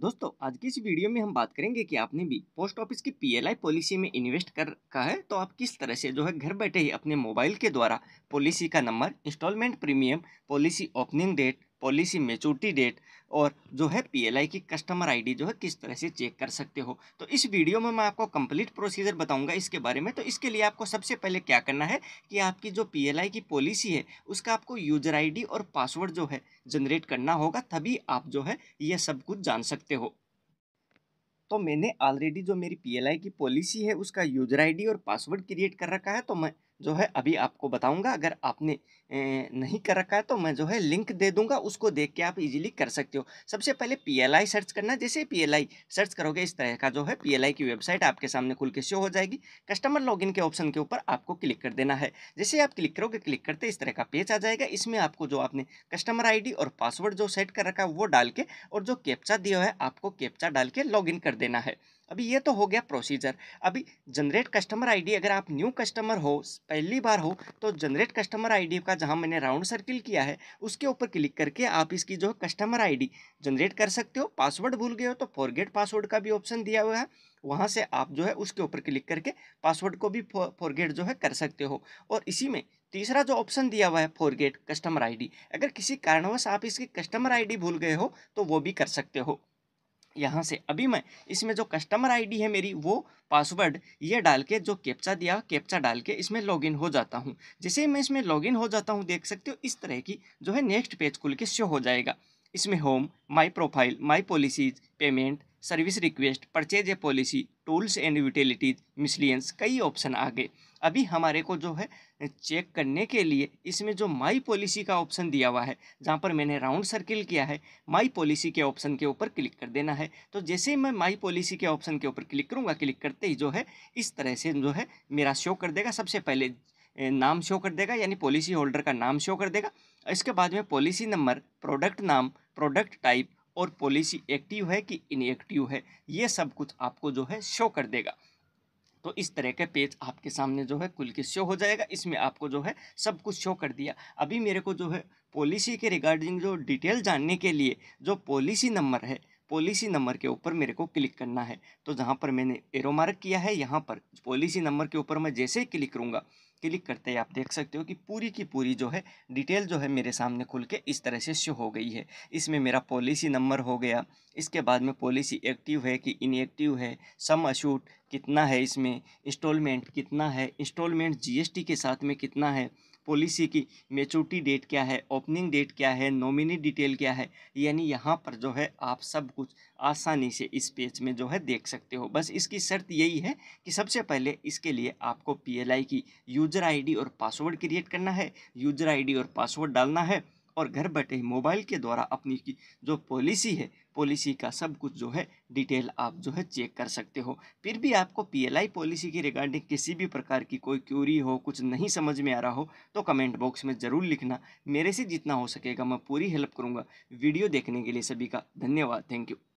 दोस्तों आज की इस वीडियो में हम बात करेंगे कि आपने भी पोस्ट ऑफिस की पीएलआई पॉलिसी में इन्वेस्ट कर रखा है तो आप किस तरह से जो है घर बैठे ही अपने मोबाइल के द्वारा पॉलिसी का number instalment premium policy opening date policy maturity date और जो है पीएलआई की कस्टमर आईडी जो है किस तरह से चेक कर सकते हो तो इस वीडियो में मैं आपको कंप्लीट प्रोसीजर बताऊंगा इसके बारे में तो इसके लिए आपको सबसे पहले क्या करना है कि आपकी जो पीएलआई की पॉलिसी है उसका आपको यूजर आईडी और पासवर्ड जो है जनरेट करना होगा तभी आप जो है यह सब कुछ जान सकते हो तो मैंने ऑलरेडी जो मेरी पीएलआई की पॉलिसी है उसका यूजर आईडी और पासवर्ड क्रिएट कर रखा है तो मैं जो है अभी आपको बताऊंगा अगर आपने नहीं कर रखा है तो मैं जो है लिंक दे दूंगा उसको देख के आप इजीली कर सकते हो सबसे पहले पीएलआई सर्च करना जैसे पीएलआई सर्च करोगे इस तरह का जो है पीएलआई की वेबसाइट आपके सामने खुल के शो हो जाएगी कस्टमर लॉगिन के ऑप्शन के ऊपर आपको क्लिक कर देना है जैसे आप क्लिक करोगे क्लिक करते इस तरह का पेज आ जाएगा इसमें आपको जो आपने कस्टमर आई और पासवर्ड जो सेट कर रखा है वो डाल के और जो कैप्चा दिया है आपको कैप्चा डाल के लॉग कर देना है अभी ये तो हो गया प्रोसीजर अभी जनरेट कस्टमर आईडी अगर आप न्यू कस्टमर हो पहली बार हो तो जनरेट कस्टमर आईडी का जहाँ मैंने राउंड सर्किल किया है उसके ऊपर क्लिक करके आप इसकी जो कस्टमर आईडी जनरेट कर सकते हो पासवर्ड भूल गए हो तो फॉरगेट पासवर्ड का भी ऑप्शन दिया हुआ है वहाँ से आप जो है उसके ऊपर क्लिक करके पासवर्ड को भी फॉरगेट जो है कर सकते हो और इसी में तीसरा जो ऑप्शन दिया हुआ है फॉरगेट कस्टमर आईडी अगर किसी कारणवश आप इसकी कस्टमर आईडी भूल गए हो तो वो भी कर सकते हो यहाँ से अभी मैं इसमें जो कस्टमर आईडी है मेरी वो पासवर्ड ये डाल के जो कैप्चा दिया कैप्चा डाल के इसमें लॉगिन हो जाता हूँ जैसे ही मैं इसमें लॉगिन हो जाता हूँ देख सकते हो इस तरह की जो है नेक्स्ट पेज खुल के शो हो जाएगा इसमें home my profile my policies payment service request purchase a policy tools and utilities miscellaneous कई ऑप्शन आ गए अभी हमारे को जो है चेक करने के लिए इसमें जो माई पॉलिसी का ऑप्शन दिया हुआ है जहाँ पर मैंने राउंड सर्किल किया है माई पॉलिसी के ऑप्शन के ऊपर क्लिक कर देना है तो जैसे ही मैं माई पॉलिसी के ऑप्शन के ऊपर क्लिक करूँगा क्लिक करते ही जो है इस तरह से जो है मेरा शो कर देगा सबसे पहले नाम शो कर देगा यानी पॉलिसी होल्डर का नाम शो कर देगा इसके बाद में पॉलिसी नंबर प्रोडक्ट नाम प्रोडक्ट टाइप और पॉलिसी एक्टिव है कि इनएक्टिव है ये सब कुछ आपको जो है शो कर देगा तो इस तरह के पेज आपके सामने जो है कुल के शो हो जाएगा इसमें आपको जो है सब कुछ शो कर दिया अभी मेरे को जो है पॉलिसी के रिगार्डिंग जो डिटेल जानने के लिए जो पॉलिसी नंबर है पॉलिसी नंबर के ऊपर मेरे को क्लिक करना है तो जहाँ पर मैंने एरो मार्क किया है यहाँ पर पॉलिसी नंबर के ऊपर मैं जैसे ही क्लिक करूँगा क्लिक करते ही आप देख सकते हो कि पूरी की पूरी जो है डिटेल जो है मेरे सामने खुल के इस तरह से शो हो गई है इसमें मेरा पॉलिसी नंबर हो गया इसके बाद में पॉलिसी एक्टिव है कि इनएक्टिव है सम अशूट कितना है इसमें इंस्टॉलमेंट कितना है इंस्टॉलमेंट जीएसटी के साथ में कितना है पॉलिसी की मेचोरिटी डेट क्या है ओपनिंग डेट क्या है नॉमिनी डिटेल क्या है यानी यहाँ पर जो है आप सब कुछ आसानी से इस पेज में जो है देख सकते हो बस इसकी शर्त यही है कि सबसे पहले इसके लिए आपको पी की यूज़र आई और पासवर्ड क्रिएट करना है यूज़र आई और पासवर्ड डालना है और घर बैठे ही मोबाइल के द्वारा अपनी की जो पॉलिसी है पॉलिसी का सब कुछ जो है डिटेल आप जो है चेक कर सकते हो फिर भी आपको पीएलआई पॉलिसी की रिगार्डिंग किसी भी प्रकार की कोई क्यूरी हो कुछ नहीं समझ में आ रहा हो तो कमेंट बॉक्स में ज़रूर लिखना मेरे से जितना हो सकेगा मैं पूरी हेल्प करूँगा वीडियो देखने के लिए सभी का धन्यवाद थैंक यू